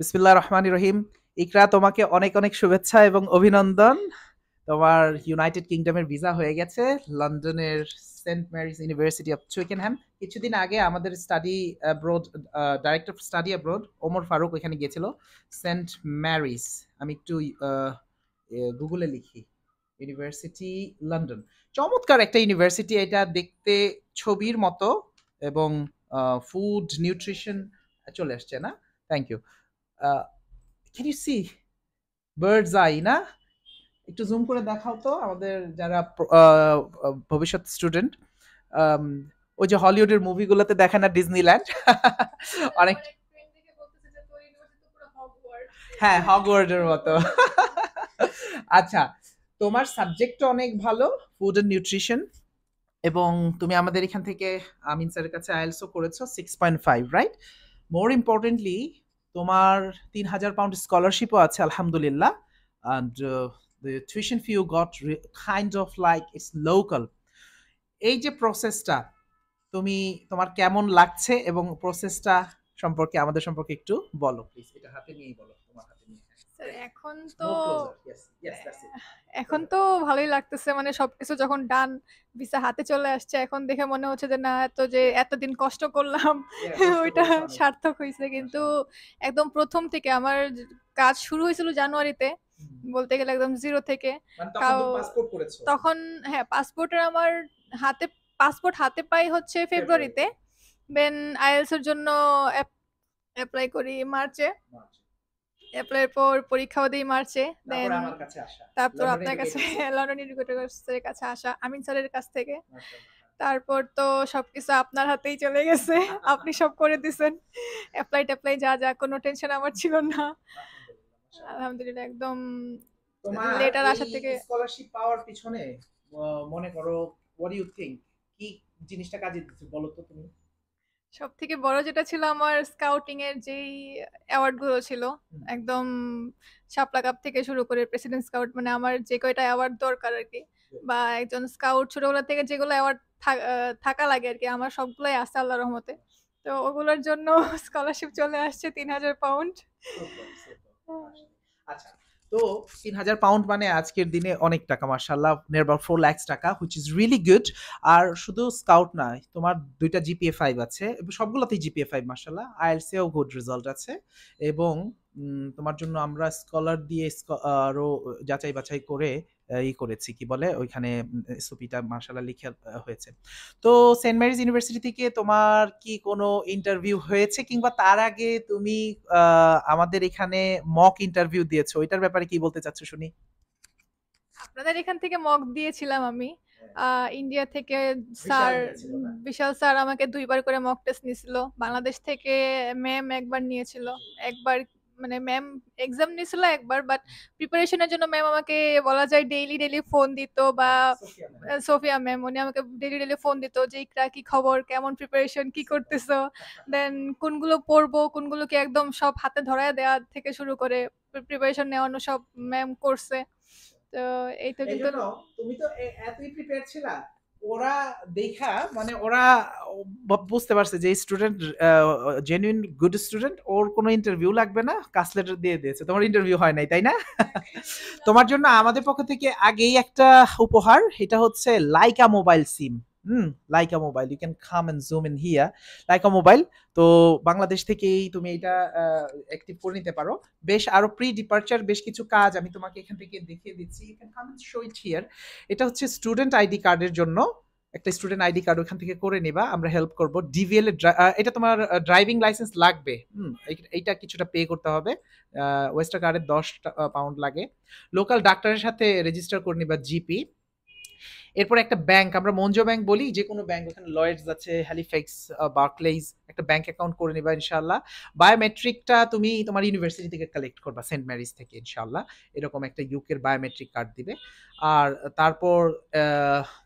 বিসমিল্লা রহমান রহিম ইকরা তোমাকে অনেক অনেক শুভেচ্ছা এবং অভিনন্দন তোমার ইউনাইটেড কিংডমের ভিসা হয়ে গেছে লন্ডনের Saint Mary's University of Twickenham কিছুদিন আগে আমাদের study abroad director of study abroad Omar Faruk ওইখানে গিয়েছিল সেন্ট ম্যারিজ আমি একটু গুগলে লিখি ইউনিভার্সিটি লন্ডন চমৎকার একটা ইউনিভার্সিটি এটা দেখতে ছবির মতো এবং ফুড নিউট্রিশন চলে আসছে না thank you can you see bird's eye না একটু জুম করে দেখাও তো আমাদের যারা ভবিষ্যৎ স্টুডেন্ট ওই যে হলিউডের মুভিগুলোতে দেখে না ডিজনিল্যান্ড অনেক হ্যাঁ হগওয়ার্ডের মতো আচ্ছা তোমার সাবজেক্টটা অনেক ভালো ফুড অ্যান্ড নিউট্রিশন এবং তুমি আমাদের এখান থেকে আমিন স্যারের কাছে আইএলসও করেছো six point five right more importantly তোমার তিন হাজার পাউন্ড স্কলারশিপও আছে আলহামদুলিল্লাহ and the tuition fee got kind of like it's local এই যে প্রসেসটা তুমি তোমার কেমন লাগছে এবং প্রসেসটা সম্পর্কে আমাদের সম্পর্কে একটু বলো প্লিজ এটা হাতে নিয়েই বলো তোমার হাতে নিয়ে এখন তো এখন তো ভালোই লাগতেছে মানে সবকিছু যখন ডান ভিসা হাতে চলে আসছে এখন দেখে মনে হচ্ছে যে না এত যে এতদিন কষ্ট করলাম হ্যাঁ, ওইটা সার্থক হয়েছে কিন্তু একদম প্রথম থেকে আমার কাজ শুরু হয়েছিল জানুয়ারিতে বলতে গেলে একদম জিরো থেকে মানে তখন হ্যাঁ পাসপোর্টের আমার হাতে পাসপোর্ট হাতে পাই হচ্ছে ফেব্রুয়ারিতে দেন আইএলস এর জন্য অ্যাপ্লাই করি মার্চে অ্যাপ্লাই পর পরীক্ষাও দেই মার্চে দেন তারপর আপনার কাছে লন্ডন এডুকেটরের কাছে আসা আমিন স্যারের কাছ থেকে তারপর তো সবকিছু আপনার হাতেই চলে গেছে আপনি সব করে দিছেন অ্যাপ্লাই ট্যাপ্লাই যা যা কোনো টেনশন আমার ছিল না আলহামদুলিল্লাহ একদম লেটার আসা থেকে স্কলারশিপ পাওয়ার পিছনে মনে করো হোয়াট ইউ থিংক কি জিনিসটা কাজে দিচ্ছে বলো তো তুমি সব থেকে বড় যেটা ছিল আমার স্কাউটিং এর যেই অ্যাওয়ার্ড গুলো ছিল একদম শাপলা কাপ থেকে শুরু করে প্রেসিডেন্ট স্কাউট মানে আমার যে কয়টা অ্যাওয়ার্ড দরকার আর কি বা একজন স্কাউট ছোটবেলা থেকে যেগুলো অ্যাওয়ার্ড থাকা লাগে আর কি আমার সবগুলোই আছে আল্লাহ রহমতে তো ওগুলোর জন্য স্কলারশিপ চলে আসছে তিন হাজার পাউন্ড আচ্ছা তো তিন হাজার পাউন্ড মানে আজকের দিনে অনেক টাকা মার্শাল্লাহ near four lakhs taka which is really good আর শুধু স্কাউট না তোমার দুইটা জিপিএ ফাইভ আছে সবগুলোতেই জিপিএ ফাইভ মার্শাল্লাহ আইএলসিও গুড রেজাল্ট আছে এবং তোমার জন্য আমরা স্কলার দিয়ে আরো যাচাই বাছাই করে ই করেছি কি বলে ওইখানে সুপিটা মার্শাল লিখে হয়েছে তো সেন্ট মেরিজ ইউনিভার্সিটি থেকে তোমার কি কোনো ইন্টারভিউ হয়েছে কিংবা তার আগে তুমি আমাদের এখানে মক ইন্টারভিউ দিয়েছো ওইটার ব্যাপারে কি বলতে চাচ্ছ শুনি আপনাদের এখান থেকে মক দিয়েছিলাম আমি ইন্ডিয়া থেকে স্যার বিশাল স্যার আমাকে দুইবার করে মক টেস্ট নিয়েছিল বাংলাদেশ থেকে ম্যাম একবার নিয়েছিল একবার মানে ম্যাম এক্সাম নিয়েছিল একবার বাট প্রিপারেশনের জন্য ম্যাম আমাকে বলা যায় ডেইলি ডেইলি ফোন দিত বা সোফিয়া ম্যাম উনি আমাকে ডেইলি ডেইলি ফোন দিত যে ইকরা কি খবর কেমন প্রিপারেশন কি করতেছো দেন কোনগুলো পড়বো কোনগুলোকে একদম সব হাতে ধরায় দেওয়া থেকে শুরু করে প্রিপারেশন নেওয়ানো সব ম্যাম করছে তো এই তো কিন্তু তুমি তো এতই প্রিপেয়ার ছিলা ওরা দেখা মানে ওরা বুঝতে পারছে যে স্টুডেন্ট জেনুইন গুড স্টুডেন্ট ওর কোনো ইন্টারভিউ লাগবে না কাজ লেটার দিয়ে দিয়েছে তোমার ইন্টারভিউ হয় নাই তাই না তোমার জন্য আমাদের পক্ষ থেকে আগেই একটা উপহার এটা হচ্ছে লাইকা mobile sim hmm Lyca Mobile you can come and zoom in here Lyca Mobile তো বাংলাদেশ থেকেই তুমি এটা অ্যাক্টিভ করে নিতে পারো বেশ আরো প্রি ডিপার্চার বেশ কিছু কাজ আমি তোমাকে এখান থেকে দেখিয়ে দিচ্ছি you can come and show it here এটা হচ্ছে স্টুডেন্ট আইডি কার্ডের জন্য একটা স্টুডেন্ট আইডি কার্ড ওখান থেকে করে নিবা আমরা হেল্প করব ডিভিএল এটা তোমার ড্রাইভিং লাইসেন্স লাগবে হুম এইটা কিছুটা পে করতে হবে ওয়েস্টার কার্ডের দশ পাউন্ড লাগে লোকাল ডাক্তারের সাথে রেজিস্টার করে নিবা জিপি এরপর একটা ব্যাংক আমরা মঞ্জ ব্যাংক বলি যে কোনো ব্যাংক ওখানে লয়েডস আছে হ্যালিফেক্স বার্কলেইস একটা ব্যাংক অ্যাকাউন্ট করে নেবা ইনশাল্লাহ বায়োমেট্রিকটা তুমি তোমার ইউনিভার্সিটি থেকে কালেক্ট করবা সেন্ট ম্যারিজ থেকে ইনশাল্লাহ এরকম একটা ইউকের বায়োমেট্রিক কার্ড দিবে আর তারপর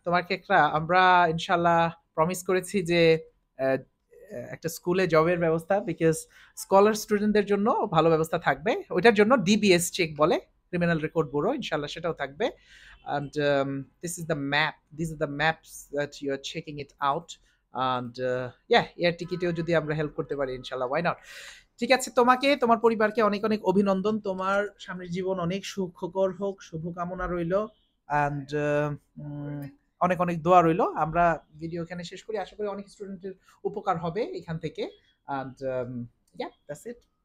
তোমাকে একটা আমরা ইনশাল্লাহ প্রমিস করেছি যে একটা স্কুলে জবের ব্যবস্থা বিকজ স্কলার স্টুডেন্টদের জন্য ভালো ব্যবস্থা থাকবে ওইটার জন্য ডিবিএস চেক বলে ক্রিমিনাল রেকর্ড bureau ইনশাল্লাহ সেটাও থাকবে and um, this is the map these are the maps that you are checking it out and uh, yeah যদি আমরা হেল্প করতে পারি ইনশাল্লাহ why not ঠিক আছে তোমাকে তোমার পরিবারকে অনেক অনেক অভিনন্দন তোমার সামনের জীবন অনেক সুখকর হোক শুভকামনা রইল অ্যান্ড uh, অনেক অনেক দোয়া রইল আমরা ভিডিও এখানে শেষ করি আশা করি অনেক স্টুডেন্টের উপকার হবে এখান থেকে অ্যান্ড ইয়া দ্যাটস ইট